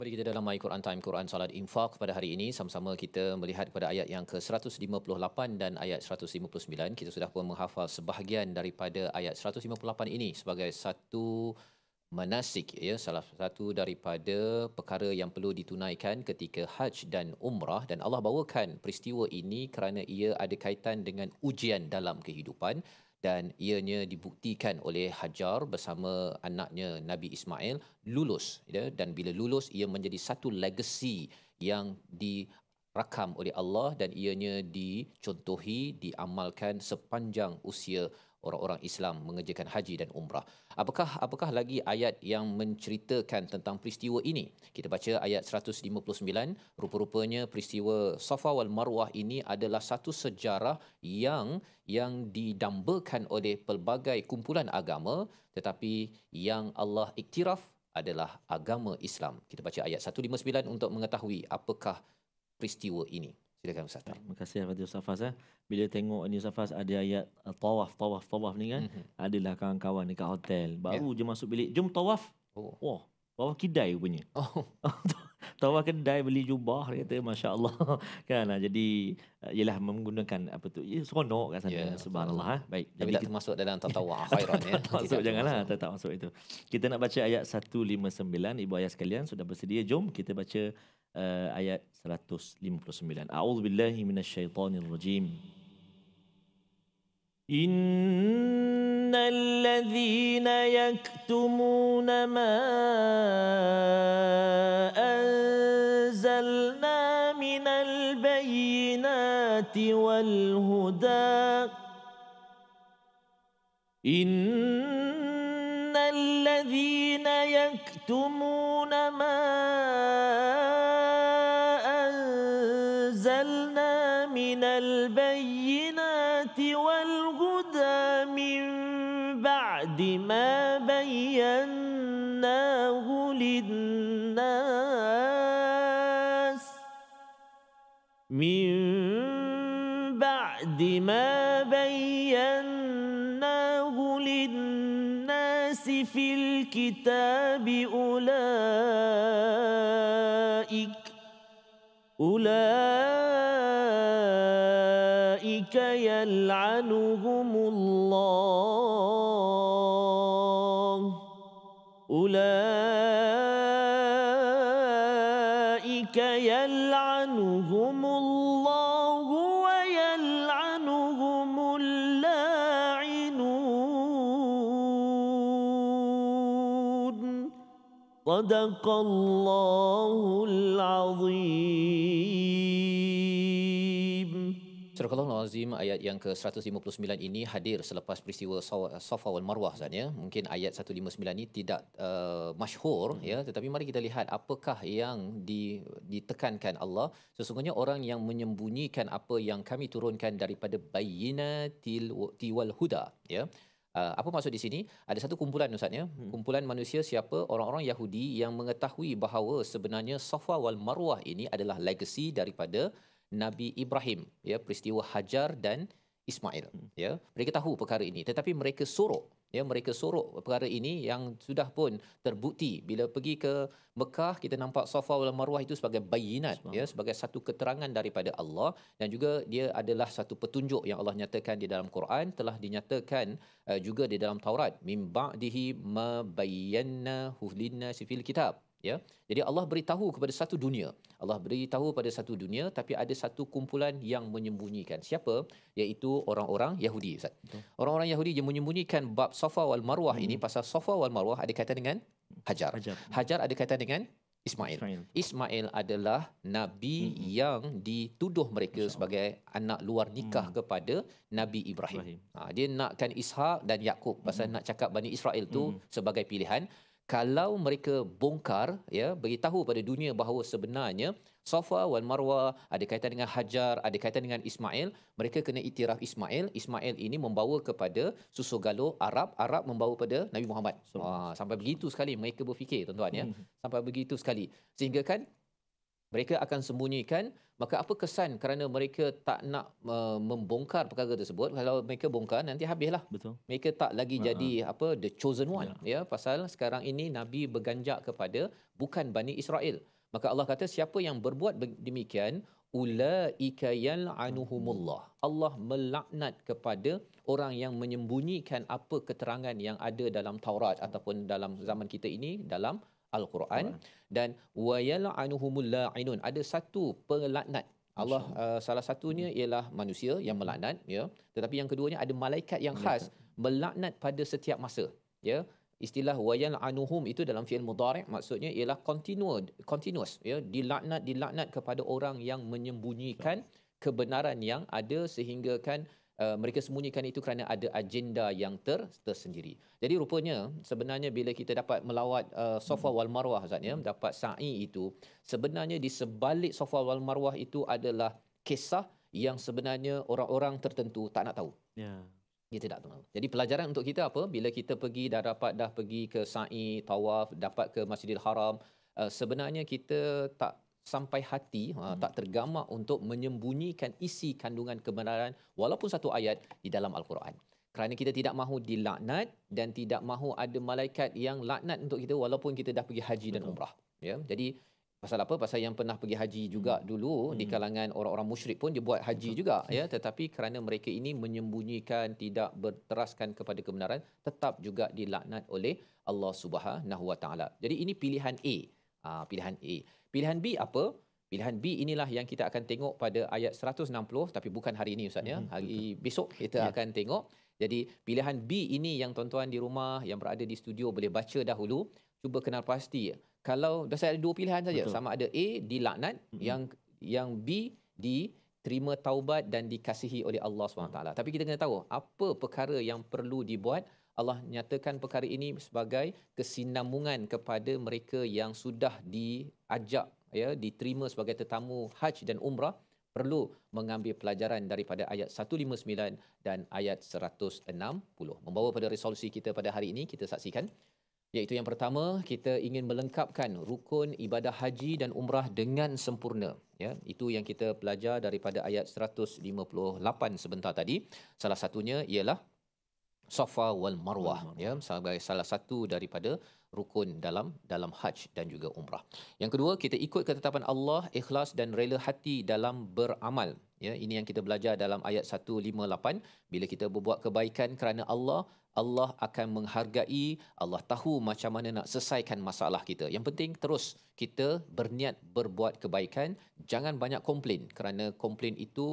C: kembali kita dalam al Quran Time Quran Salat Infaq pada hari ini sama-sama kita melihat pada ayat yang ke-158 dan ayat 159 kita sudah pun menghafal sebahagian daripada ayat 158 ini sebagai satu manasik ya salah satu daripada perkara yang perlu ditunaikan ketika haji dan umrah dan Allah bawakan peristiwa ini kerana ia ada kaitan dengan ujian dalam kehidupan dan ianya dibuktikan oleh Hajar bersama anaknya Nabi Ismail lulus ya dan bila lulus ia menjadi satu legacy yang dirakam oleh Allah dan ianya dicontohi diamalkan sepanjang usia orang-orang Islam mengerjakan haji dan umrah. Apakah apakah lagi ayat yang menceritakan tentang peristiwa ini? Kita baca ayat 159, rupa-rupanya peristiwa Safa wal Marwah ini adalah satu sejarah yang yang didambakan oleh pelbagai kumpulan agama tetapi yang Allah iktiraf adalah agama Islam. Kita baca ayat 159 untuk mengetahui apakah peristiwa ini. Silakan Ustaz. Terima kasih kepada Ustaz Fas. Eh. Bila tengok ni Ustaz Fas ada
B: ayat tawaf, tawaf, tawaf ni kan. Mm-hmm. Adalah kawan-kawan dekat hotel. Baru yeah. je masuk bilik. Jom tawaf. Oh. Wah. Tawaf kedai punya. Oh. tawaf kedai beli jubah. Dia kata, Masya Allah. kan, ah, jadi, ah, ialah menggunakan apa tu. Ya, seronok kat sana. Yeah, Subhanallah. Ha. Baik. Tapi jadi, tak termasuk dalam tawaf khairan. Ya. tak masuk. Janganlah. Tak, tak masuk itu. Kita nak baca ayat 159. Ibu ayah sekalian sudah bersedia. Jom kita baca uh, ayat 159 a'udzu billahi minasyaitonir rajim ان الذين يكتمون ما انزلنا من البينات والهدى ان الذين يكتمون ما أنزلنا من البينات والهدى من بعد ما بيناه للناس من بعد ما بيناه للناس في الكتاب أولئك أولئك أولئك يلعنهم الله أولئك يلعنهم الله ويلعنهم
A: اللاعنون
C: صدق الله العظيم azim ayat yang ke-159 ini hadir selepas peristiwa eh, Safa wal Marwah Zan ya. Mungkin ayat 159 ini tidak uh, masyhur hmm. ya tetapi mari kita lihat apakah yang di, ditekankan Allah. Sesungguhnya orang yang menyembunyikan apa yang kami turunkan daripada bayyinati wal huda ya. Uh, apa maksud di sini? Ada satu kumpulan Ustaz ya. hmm. Kumpulan manusia siapa? Orang-orang Yahudi yang mengetahui bahawa sebenarnya Safa wal Marwah ini adalah legacy daripada Nabi Ibrahim ya peristiwa Hajar dan Ismail hmm. ya mereka tahu perkara ini tetapi mereka sorok ya mereka sorok perkara ini yang sudah pun terbukti bila pergi ke Mekah kita nampak Safa wal Marwah itu sebagai bayinat ya sebagai satu keterangan daripada Allah dan juga dia adalah satu petunjuk yang Allah nyatakan di dalam Quran telah dinyatakan uh, juga di dalam Taurat mim ba'dihi mabayyana hulinna sifil kitab ya jadi Allah beritahu kepada satu dunia Allah beritahu kepada satu dunia tapi ada satu kumpulan yang menyembunyikan siapa iaitu orang-orang Yahudi orang-orang Yahudi yang menyembunyikan bab Safa wal Marwah hmm. ini pasal Safa wal Marwah ada kaitan dengan Hajar Hajar, Hajar ada kaitan dengan Ismail. Ismail. Ismail adalah nabi hmm. yang dituduh mereka sebagai anak luar nikah hmm. kepada Nabi Ibrahim. Ibrahim. Ha, dia nakkan Ishak dan Yakub hmm. pasal nak cakap Bani Israel tu hmm. sebagai pilihan kalau mereka bongkar ya beritahu pada dunia bahawa sebenarnya Safa wal Marwa ada kaitan dengan Hajar ada kaitan dengan Ismail mereka kena itiraf Ismail Ismail ini membawa kepada susu galuh Arab Arab membawa kepada Nabi Muhammad so, ah, sampai begitu sekali mereka berfikir tuan-tuan ya hmm. sampai begitu sekali sehingga kan mereka akan sembunyikan maka apa kesan kerana mereka tak nak uh, membongkar perkara tersebut kalau mereka bongkar nanti habislah betul mereka tak lagi uh-huh. jadi apa the chosen one yeah. ya pasal sekarang ini nabi berganjak kepada bukan bani Israel maka Allah kata siapa yang berbuat demikian ulaika yal'anuhumullah Allah melaknat kepada orang yang menyembunyikan apa keterangan yang ada dalam Taurat ataupun dalam zaman kita ini dalam Al-Quran Quran. dan wayal'anuhumul la'inun ada satu pelaknat Allah uh, salah satunya hmm. ialah manusia yang melaknat ya tetapi yang keduanya ada malaikat yang khas melaknat pada setiap masa ya istilah wayal'anuhum itu dalam fi'il mudhari' maksudnya ialah continued continuous ya dilaknat dilaknat kepada orang yang menyembunyikan kebenaran yang ada sehingga kan Eh, mereka sembunyikan itu kerana ada agenda yang ter, tersendiri. Jadi rupanya sebenarnya bila kita dapat melawat uh, eh, Safa hmm. wal Marwah Ustaz ya, dapat sa'i itu, sebenarnya di sebalik sofa wal Marwah itu adalah kisah yang sebenarnya orang-orang tertentu tak nak tahu. Ya. Yeah kita tak tahu. Jadi pelajaran untuk kita apa? Bila kita pergi dah dapat dah pergi ke sa'i, tawaf, dapat ke Masjidil Haram, uh, sebenarnya kita tak sampai hati ha, hmm. tak tergamak untuk menyembunyikan isi kandungan kebenaran walaupun satu ayat di dalam al-Quran kerana kita tidak mahu dilaknat dan tidak mahu ada malaikat yang laknat untuk kita walaupun kita dah pergi haji dan umrah ya jadi pasal apa pasal yang pernah pergi haji juga hmm. dulu hmm. di kalangan orang-orang musyrik pun dia buat haji Betul. juga ya hmm. tetapi kerana mereka ini menyembunyikan tidak berteraskan kepada kebenaran tetap juga dilaknat oleh Allah Subhanahu Wa jadi ini pilihan A ha, pilihan A Pilihan B apa? Pilihan B inilah yang kita akan tengok pada ayat 160 tapi bukan hari ini ustaz ya. Hmm, hari besok kita yeah. akan tengok. Jadi pilihan B ini yang tuan-tuan di rumah yang berada di studio boleh baca dahulu, cuba kenal pasti. Kalau dah saya ada dua pilihan saja, sama ada A dilaknat mm-hmm. yang yang B di terima taubat dan dikasihi oleh Allah SWT. Tapi kita kena tahu apa perkara yang perlu dibuat Allah nyatakan perkara ini sebagai kesinambungan kepada mereka yang sudah diajak ya diterima sebagai tetamu haji dan umrah perlu mengambil pelajaran daripada ayat 159 dan ayat 160 membawa pada resolusi kita pada hari ini kita saksikan iaitu yang pertama kita ingin melengkapkan rukun ibadah haji dan umrah dengan sempurna ya itu yang kita belajar daripada ayat 158 sebentar tadi salah satunya ialah Safa wal Marwah ya sebagai salah satu daripada rukun dalam dalam haji dan juga umrah. Yang kedua kita ikut ketetapan Allah ikhlas dan rela hati dalam beramal ya ini yang kita belajar dalam ayat 158 bila kita berbuat kebaikan kerana Allah Allah akan menghargai Allah tahu macam mana nak selesaikan masalah kita yang penting terus kita berniat berbuat kebaikan jangan banyak komplain kerana komplain itu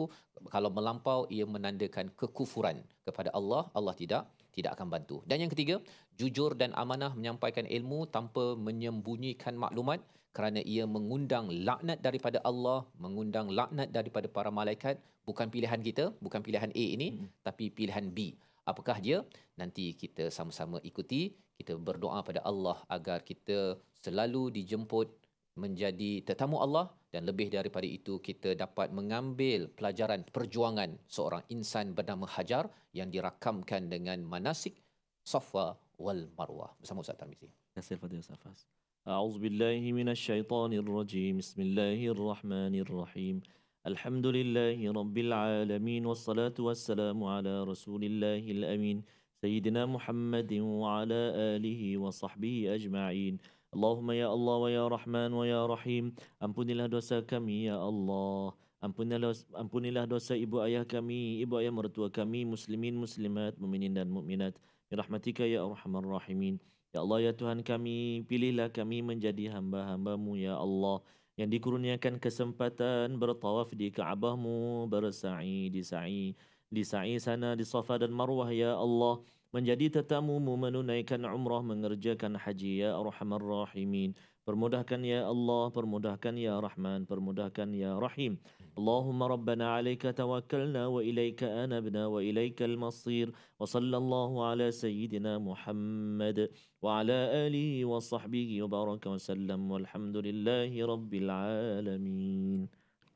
C: kalau melampau ia menandakan kekufuran kepada Allah Allah tidak tidak akan bantu dan yang ketiga jujur dan amanah menyampaikan ilmu tanpa menyembunyikan maklumat kerana ia mengundang laknat daripada Allah, mengundang laknat daripada para malaikat, bukan pilihan kita, bukan pilihan A ini, hmm. tapi pilihan B. Apakah dia? Nanti kita sama-sama ikuti, kita berdoa pada Allah agar kita selalu dijemput menjadi tetamu Allah dan lebih daripada itu kita dapat mengambil pelajaran perjuangan seorang insan bernama Hajar yang dirakamkan dengan manasik Safa wal Marwah bersama Ustaz Tarmizi. Terima
B: kasih Fadil Safas.
C: أعوذ بالله من الشيطان الرجيم بسم الله الرحمن
B: الرحيم الحمد لله رب العالمين والصلاة والسلام على رسول الله الأمين سيدنا محمد وعلى آله وصحبه أجمعين اللهم يا الله ويا رحمن ويا رحيم أمبنلها دوسا كم يا الله Ampunilah dosa ibu ayah kami, ibu ayah mertua kami, muslimin, muslimat, mu'minin dan mu'minat. Rahmatika ya Arhamar Rahimin. Ya Allah, Ya Tuhan kami, pilihlah kami menjadi hamba-hambamu, Ya Allah, yang dikurniakan kesempatan bertawaf di Kaabahmu, bersa'i di sa'i, di sa'i sana, di Safa dan Marwah, Ya Allah, menjadi tetamumu, menunaikan umrah, mengerjakan haji, Ya Arhamar Rahimin. Permudahkan ya Allah, permudahkan ya Rahman, permudahkan ya Rahim. Allahumma rabbana alayka tawakkalna wa ilayka anabna wa ilayka al-masir. Wa sallallahu ala sayyidina Muhammad wa ala alihi wa sahbihi wa baraka wa sallam. Walhamdulillahi rabbil alamin.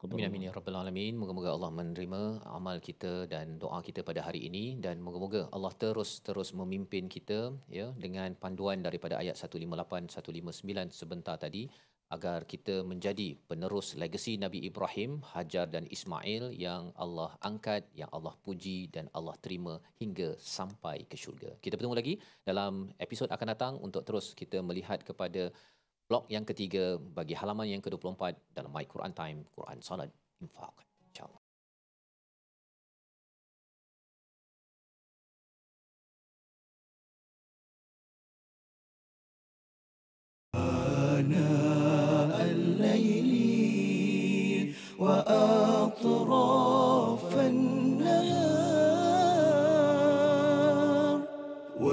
C: Amin amin ya rabbal alamin. Moga-moga Allah menerima amal kita dan doa kita pada hari ini dan moga-moga Allah terus-terus memimpin kita ya dengan panduan daripada ayat 158 159 sebentar tadi agar kita menjadi penerus legasi Nabi Ibrahim, Hajar dan Ismail yang Allah angkat, yang Allah puji dan Allah terima hingga sampai ke syurga. Kita bertemu lagi dalam episod akan datang untuk terus kita melihat kepada blok yang ketiga bagi halaman yang ke-24 dalam My Quran Time, Quran Salat
A: Infaq. آناء الليل وآخر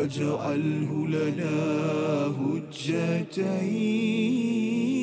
A: واجعله لنا هجتين